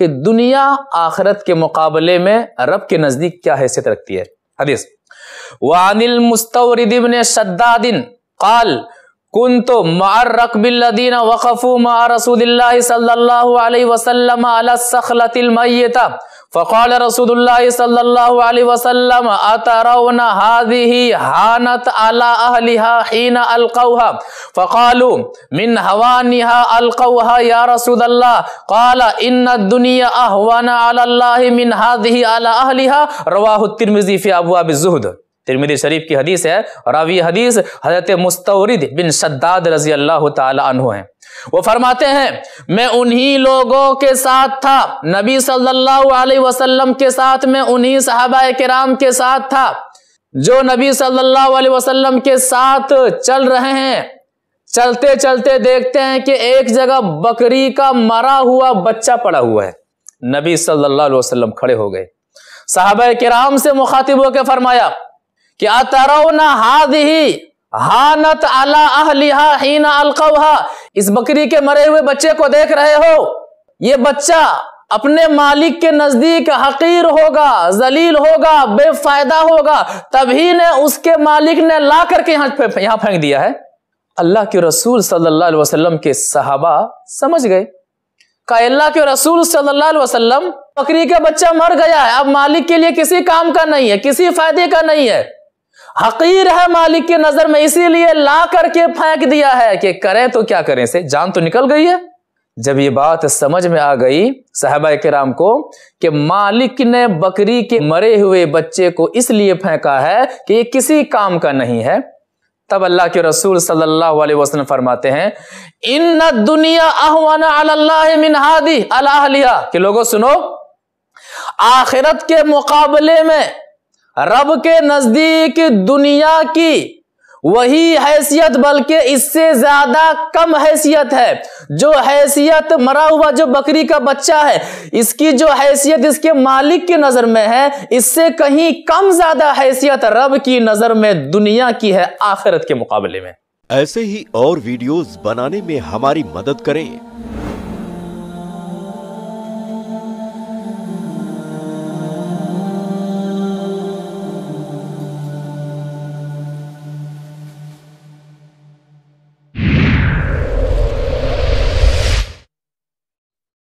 कि दुनिया आखरत के मुकाबले में रब के नजदीक क्या हैसियत रखती है हदीस वानिल मुस्तवरिदिन शद्दादिन काल कुन तो मार रकबिल्लिन वक़फ़ू मा रसूल सल्लल्लाहु अलैहि वसल्लम अलसखलतिल मय्यता فقال رسول الله صلى الله عليه وسلم أترون هذه هانت على أهلها حين ألقوها فقالوا من هوانها ألقوها يا رسول الله قال إن الدنيا أهوان على الله من هذه على أهلها رواه الترمذي في أبواب الزهد तिरमिदी शरीफ की हदीस है और अब यह हदीस हजरत मुस्तवरिद बिन शद्दाद रजी अल्लाह तु हैं वो फरमाते हैं मैं उन्हीं लोगों के साथ था नबी सल्लल्लाहु अलैहि वसल्लम के साथ मैं उन्हीं साहबा कराम के साथ था जो नबी सल्लल्लाहु अलैहि वसल्लम के साथ चल रहे हैं चलते चलते देखते हैं कि एक जगह बकरी का मरा हुआ बच्चा पड़ा हुआ है नबी सल्लल्लाहु अलैहि वसल्लम खड़े हो गए साहबा कराम से मुखातिब होकर फरमाया हानत अहलिहा हीना इस बकरी के मरे हुए बच्चे को देख रहे हो ये बच्चा अपने मालिक के नजदीक हकीर होगा जलील होगा बेफायदा होगा तभी ने उसके मालिक ने ला करके यहां यहां फेंक दिया है अल्लाह के रसूल सल्लल्लाहु अलैहि वसल्लम के सहाबा समझ गए का अल्लाह के रसूल सल्लल्लाहु अलैहि वसल्लम बकरी का बच्चा मर गया है अब मालिक के लिए किसी काम का नहीं है किसी फायदे का नहीं है हकीर है मालिक के नजर में इसीलिए ला करके फेंक दिया है कि करें तो क्या करें से जान तो निकल गई है जब ये बात समझ में आ गई साहबा कराम को कि मालिक ने बकरी के मरे हुए बच्चे को इसलिए फेंका है कि ये किसी काम का नहीं है तब अल्लाह के रसूल सल्लल्लाहु अलैहि वसल्लम फरमाते हैं इन दुनिया अहवाना अल्लाह मिनहादी कि लोगों सुनो आखिरत के मुकाबले में रब के नजदीक दुनिया की वही हैसियत बल्कि इससे ज्यादा कम हैसियत है जो हैसियत मरा हुआ जो बकरी का बच्चा है इसकी जो हैसियत इसके मालिक की नजर में है इससे कहीं कम ज्यादा हैसियत रब की नजर में दुनिया की है आखिरत के मुकाबले में ऐसे ही और वीडियोस बनाने में हमारी मदद करें